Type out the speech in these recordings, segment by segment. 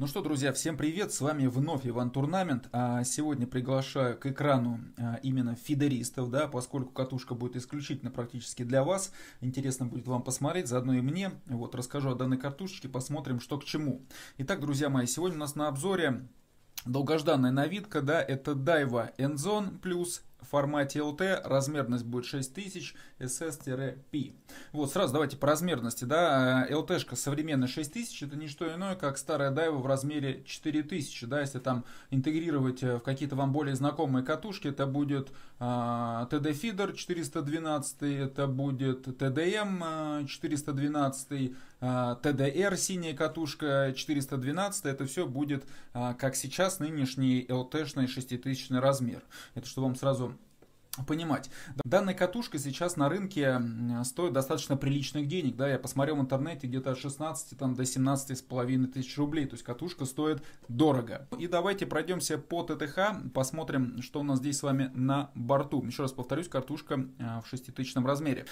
Ну что, друзья, всем привет, с вами вновь Иван Турнамент. А сегодня приглашаю к экрану а, именно фидеристов, да, поскольку катушка будет исключительно практически для вас. Интересно будет вам посмотреть, заодно и мне. Вот, расскажу о данной картушечке, посмотрим, что к чему. Итак, друзья мои, сегодня у нас на обзоре Долгожданная новинка, да, это Daiwa Enzone Plus в формате LT размерность будет 6000 SS-P. Вот, сразу давайте по размерности, да, э, LT-шка современная 6000, это не что иное, как старая дайва в размере 4000, да, если там интегрировать э, в какие-то вам более знакомые катушки, это будет э, TD Feeder 412, это будет TDM 412, э, э TDR синяя катушка 412, это все будет, э, как сейчас, нынешний LT-шный 6000 размер. Это что вам сразу понимать. Данная катушка сейчас на рынке стоит достаточно приличных денег. Да, я посмотрел в интернете где-то от 16 там, до 17 с половиной тысяч рублей. То есть катушка стоит дорого. И давайте пройдемся по ТТХ, посмотрим, что у нас здесь с вами на борту. Еще раз повторюсь, картушка э, в 6000 размере.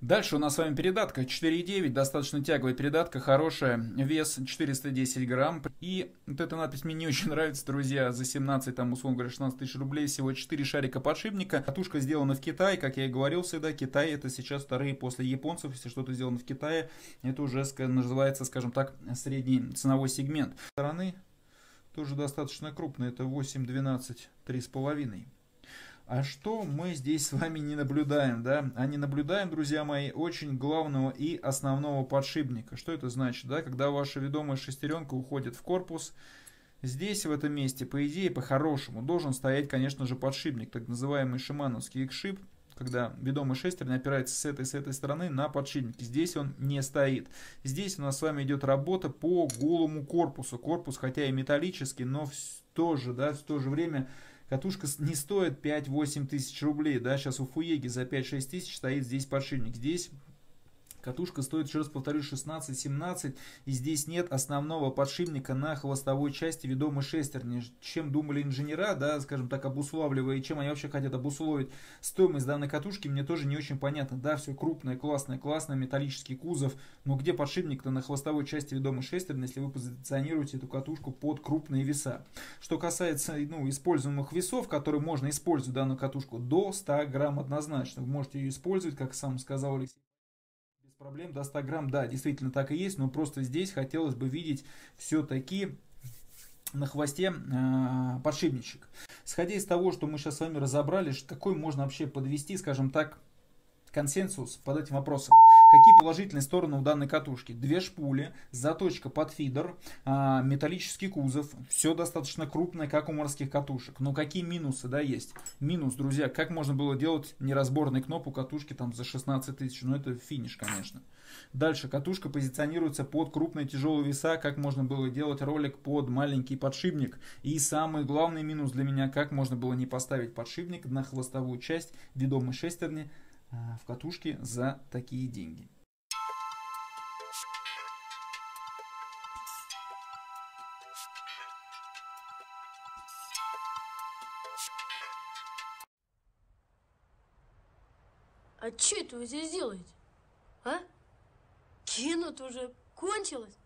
Дальше у нас с вами передатка 4.9, достаточно тяговая передатка, хорошая, вес 410 грамм. И вот эта надпись мне не очень нравится, друзья, за 17, там, условно говоря, 16 тысяч рублей, всего 4 шарика подшипника. Катушка катушка сделана в Китае, как я и говорил всегда, Китай это сейчас вторые после японцев, если что-то сделано в Китае, это уже называется, скажем так, средний ценовой сегмент. С стороны тоже достаточно крупно, это 8, 12, 3,5. А что мы здесь с вами не наблюдаем, да? А не наблюдаем, друзья мои, очень главного и основного подшипника. Что это значит, да? Когда ваша ведомая шестеренка уходит в корпус, Здесь, в этом месте, по идее, по-хорошему, должен стоять, конечно же, подшипник, так называемый шимановский экшип, когда ведомый шестерня опирается с этой, с этой стороны на подшипники. Здесь он не стоит. Здесь у нас с вами идет работа по голому корпусу. Корпус, хотя и металлический, но в то же, да, в то же время катушка не стоит 5-8 тысяч рублей. Да, сейчас у Фуеги за 5-6 тысяч стоит здесь подшипник. Здесь Катушка стоит, еще раз повторю, 16-17, и здесь нет основного подшипника на хвостовой части ведомой шестерни. Чем думали инженера, да, скажем так, обуславливая, и чем они вообще хотят обусловить стоимость данной катушки, мне тоже не очень понятно. Да, все крупное, классное, классное, металлический кузов, но где подшипник-то на хвостовой части ведомой шестерни, если вы позиционируете эту катушку под крупные веса? Что касается, ну, используемых весов, которые можно использовать данную катушку, до 100 грамм однозначно. Вы можете ее использовать, как сам сказал Алексей проблем до 100 грамм, да, действительно так и есть, но просто здесь хотелось бы видеть все-таки на хвосте э, подшипничек. Сходя из того, что мы сейчас с вами разобрали, какой можно вообще подвести, скажем так, консенсус под этим вопросом. Какие положительные стороны у данной катушки? Две шпули, заточка под фидер, а, металлический кузов. Все достаточно крупное, как у морских катушек. Но какие минусы, да, есть? Минус, друзья, как можно было делать неразборный кноп у катушки там за 16 тысяч? Ну, это финиш, конечно. Дальше, катушка позиционируется под крупные тяжелые веса, как можно было делать ролик под маленький подшипник. И самый главный минус для меня, как можно было не поставить подшипник на хвостовую часть ведомой шестерни, Э, в катушке за такие деньги. А что это вы здесь делаете? А? Кинут уже кончилось?